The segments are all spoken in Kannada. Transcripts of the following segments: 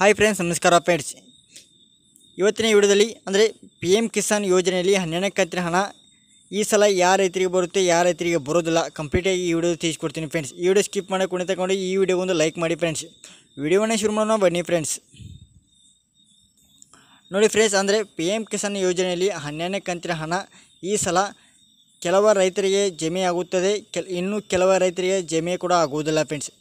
ಹಾಯ್ ಫ್ರೆಂಡ್ಸ್ ನಮಸ್ಕಾರ ಫ್ರೆಂಡ್ಸ್ ಇವತ್ತಿನ ವಿಡಿಯೋದಲ್ಲಿ ಅಂದರೆ ಪಿ ಎಮ್ ಕಿಸಾನ್ ಯೋಜನೆಯಲ್ಲಿ ಹನ್ನೆರಡನೇ ಕಂತಿನ ಹಣ ಈ ಸಲ ಯಾವ ರೈತರಿಗೆ ಬರುತ್ತೆ ಯಾವ ರೈತರಿಗೆ ಬರೋದಿಲ್ಲ ಕಂಪ್ಲೀಟಾಗಿ ಈ ವಿಡಿಯೋ ತಿಳಿಸ್ಕೊಡ್ತೀನಿ ಫ್ರೆಂಡ್ಸ್ ಈ ವಿಡಿಯೋ ಸ್ಕಿಪ್ ಮಾಡಿ ಕುಣಿತ ತಗೊಂಡು ಈ ಒಂದು ಲೈಕ್ ಮಾಡಿ ಫ್ರೆಂಡ್ಸ್ ವಿಡಿಯೋವನ್ನೇ ಶುರು ಮಾಡೋಣ ಬನ್ನಿ ಫ್ರೆಂಡ್ಸ್ ನೋಡಿ ಫ್ರೆಂಡ್ಸ್ ಅಂದರೆ ಪಿ ಎಮ್ ಕಿಸಾನ್ ಯೋಜನೆಯಲ್ಲಿ ಹನ್ನೆರಡನೇ ಕಂತಿನ ಹಣ ಈ ಸಲ ಕೆಲವು ರೈತರಿಗೆ ಜಮೆ ಆಗುತ್ತದೆ ಕೆಲ ಇನ್ನೂ ಕೆಲವು ರೈತರಿಗೆ ಜಮೆ ಕೂಡ ಆಗುವುದಿಲ್ಲ ಫ್ರೆಂಡ್ಸ್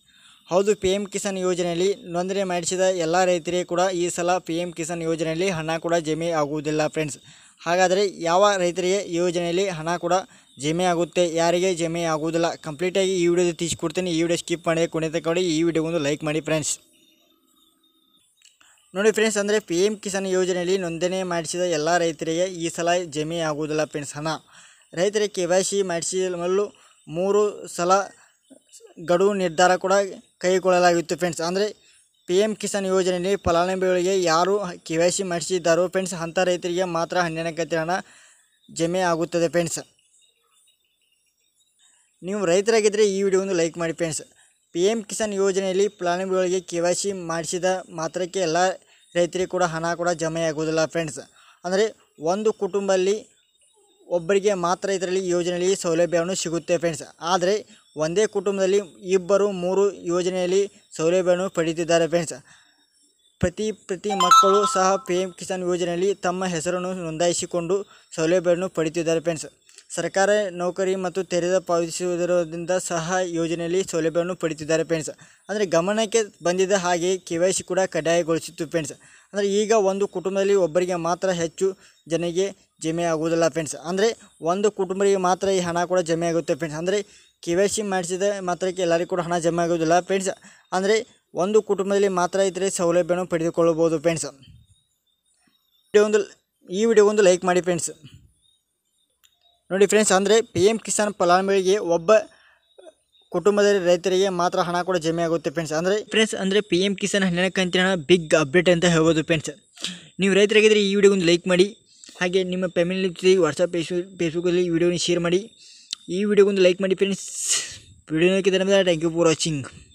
ಹೌದು ಪಿ ಎಂ ಕಿಸಾನ್ ಯೋಜನೆಯಲ್ಲಿ ನೋಂದಣಿ ಮಾಡಿಸಿದ ಎಲ್ಲ ರೈತರಿಗೆ ಕೂಡ ಈ ಸಲ ಪಿ ಎಂ ಕಿಸಾನ್ ಯೋಜನೆಯಲ್ಲಿ ಹಣ ಕೂಡ ಜಮೆ ಆಗುವುದಿಲ್ಲ ಫ್ರೆಂಡ್ಸ್ ಹಾಗಾದರೆ ಯಾವ ರೈತರಿಗೆ ಯೋಜನೆಯಲ್ಲಿ ಹಣ ಕೂಡ ಜಮೆ ಆಗುತ್ತೆ ಯಾರಿಗೆ ಜಮೆ ಆಗುವುದಿಲ್ಲ ಕಂಪ್ಲೀಟಾಗಿ ಈ ವಿಡಿಯೋದ ತಿಳಿಸ್ಕೊಡ್ತೀನಿ ಈ ವಿಡಿಯೋ ಸ್ಕಿಪ್ ಮಾಡಿ ಕೊನೆ ಕೊಡಿ ಈ ವಿಡಿಯೋಗೊಂದು ಲೈಕ್ ಮಾಡಿ ಫ್ರೆಂಡ್ಸ್ ನೋಡಿ ಫ್ರೆಂಡ್ಸ್ ಅಂದರೆ ಪಿ ಎಂ ಕಿಸಾನ್ ಯೋಜನೆಯಲ್ಲಿ ನೋಂದಣಿ ಮಾಡಿಸಿದ ಎಲ್ಲ ರೈತರಿಗೆ ಈ ಸಲ ಜಮೆ ಆಗುವುದಿಲ್ಲ ಫ್ರೆಂಡ್ಸ್ ಹಣ ರೈತರಿಗೆ ಕೆ ವೈ ಸಿ ಮಾಡಿಸಿದ ಮೂರು ಸಲ ಗಡುವು ನಿರ್ಧಾರ ಕೂಡ ಕೈಗೊಳ್ಳಲಾಗಿತ್ತು ಫ್ರೆಂಡ್ಸ್ ಅಂದರೆ ಪಿ ಎಂ ಕಿಸಾನ್ ಯೋಜನೆಯಲ್ಲಿ ಫಲಾನುಭವಿಗಳಿಗೆ ಯಾರು ಕೆ ವೈ ಸಿ ಮಾಡಿಸಿದ್ದಾರೋ ಫ್ರೆಂಡ್ಸ್ ಅಂಥ ರೈತರಿಗೆ ಮಾತ್ರ ಹನ್ನೆರಡನೇ ಕಂತಿನ ಹಣ ಜಮೆ ಆಗುತ್ತದೆ ಫ್ರೆಂಡ್ಸ್ ನೀವು ರೈತರಾಗಿದ್ದರೆ ಈ ವಿಡಿಯೋ ಒಂದು ಲೈಕ್ ಮಾಡಿ ಫ್ರೆಂಡ್ಸ್ ಪಿ ಎಂ ಕಿಸಾನ್ ಯೋಜನೆಯಲ್ಲಿ ಫಲಾನುಭವಿಗಳಿಗೆ ಕೆ ವೈ ಸಿ ಮಾಡಿಸಿದ ಮಾತ್ರಕ್ಕೆ ಎಲ್ಲ ರೈತರಿಗೆ ಕೂಡ ಹಣ ಕೂಡ ಜಮೆ ಆಗೋದಿಲ್ಲ ಫ್ರೆಂಡ್ಸ್ ಅಂದರೆ ಒಂದು ಕುಟುಂಬದಲ್ಲಿ ಒಬ್ಬರಿಗೆ ಮಾತ್ರ ಇದರಲ್ಲಿ ಯೋಜನೆಯಲ್ಲಿ ಸೌಲಭ್ಯವನ್ನು ಸಿಗುತ್ತೆ ಫ್ರೆಂಡ್ಸ್ ಆದರೆ ಒಂದೇ ಕುಟುಂಬದಲ್ಲಿ ಇಬ್ಬರು ಮೂರು ಯೋಜನೆಯಲ್ಲಿ ಸೌಲಭ್ಯವನ್ನು ಪಡೆಯುತ್ತಿದ್ದಾರೆ ಫ್ರೆಂಡ್ಸ್ ಪ್ರತಿ ಪ್ರತಿ ಮಕ್ಕಳು ಸಹ ಪಿ ಎಂ ಕಿಸಾನ್ ಯೋಜನೆಯಲ್ಲಿ ತಮ್ಮ ಹೆಸರನ್ನು ನೋಂದಾಯಿಸಿಕೊಂಡು ಸೌಲಭ್ಯವನ್ನು ಪಡೀತಿದ್ದಾರೆ ಫ್ರೆಂಡ್ಸ್ ಸರ್ಕಾರ ನೌಕರಿ ಮತ್ತು ತೆರಿಗೆ ಪಾವತಿಸುವುದರಿಂದ ಸಹ ಯೋಜನೆಯಲ್ಲಿ ಸೌಲಭ್ಯವನ್ನು ಪಡಿತಿದ್ದಾರೆ ಫ್ರೆಂಡ್ಸ್ ಅಂದರೆ ಗಮನಕ್ಕೆ ಬಂದಿದ್ದ ಹಾಗೆ ಕೆ ವೈ ಸಿ ಕೂಡ ಕಡ್ಡಾಯಗೊಳಿಸಿತ್ತು ಫ್ರೆಂಡ್ಸ್ ಅಂದರೆ ಈಗ ಒಂದು ಕುಟುಂಬದಲ್ಲಿ ಒಬ್ಬರಿಗೆ ಮಾತ್ರ ಹೆಚ್ಚು ಜನರಿಗೆ ಜಮೆ ಆಗುವುದಿಲ್ಲ ಫ್ರೆಂಡ್ಸ್ ಅಂದರೆ ಒಂದು ಕುಟುಂಬರಿಗೆ ಮಾತ್ರ ಈ ಹಣ ಕೂಡ ಜಮೆ ಆಗುತ್ತೆ ಫ್ರೆಂಡ್ಸ್ ಅಂದರೆ ಕೆ ವೈ ಸಿ ಮಾಡಿಸಿದ ಮಾತ್ರಕ್ಕೆ ಎಲ್ಲರಿಗೂ ಕೂಡ ಹಣ ಜಮೆ ಆಗುವುದಿಲ್ಲ ಫ್ರೆಂಡ್ಸ್ ಅಂದರೆ ಒಂದು ಕುಟುಂಬದಲ್ಲಿ ಮಾತ್ರ ಇದ್ದರೆ ಸೌಲಭ್ಯವನ್ನು ಪಡೆದುಕೊಳ್ಳಬಹುದು ಫ್ರೆಂಡ್ಸ್ ಒಂದು ಈ ವಿಡಿಯೋ ಒಂದು ಲೈಕ್ ಮಾಡಿ ಫ್ರೆಂಡ್ಸ್ ನೋಡಿ ಫ್ರೆಂಡ್ಸ್ ಅಂದರೆ ಪಿ ಎಮ್ ಕಿಸಾನ್ ಫಲಾನುಭವಿಗೆ ಒಬ್ಬ ಕುಟುಂಬದ ರೈತರಿಗೆ ಮಾತ್ರ ಹಣ ಕೂಡ ಜಮೆ ಆಗುತ್ತೆ ಫ್ರೆಂಡ್ಸ್ ಅಂದರೆ ಫ್ರೆಂಡ್ಸ್ ಅಂದರೆ ಪಿ ಎಮ್ ಕಿಸಾನ್ ಹನ್ನೆರಡು ಬಿಗ್ ಅಪ್ಡೇಟ್ ಅಂತ ಹೇಳ್ಬೋದು ಫ್ರೆಂಡ್ಸ್ ನೀವು ರೈತರಾಗಿದ್ದರೆ ಈ ವಿಡಿಯೋಗೊಂದು ಲೈಕ್ ಮಾಡಿ ಹಾಗೆ ನಿಮ್ಮ ಫ್ಯಾಮಿಲಿ ಜೊತೆ ವಾಟ್ಸಪ್ ಫೇಸ್ಬು ಫೇಸ್ಬುಕ್ಕಲ್ಲಿ ಈ ವಿಡಿಯೋನ ಶೇರ್ ಮಾಡಿ ಈ ವಿಡಿಯೋಗೊಂದು ಲೈಕ್ ಮಾಡಿ friends video thank you for watching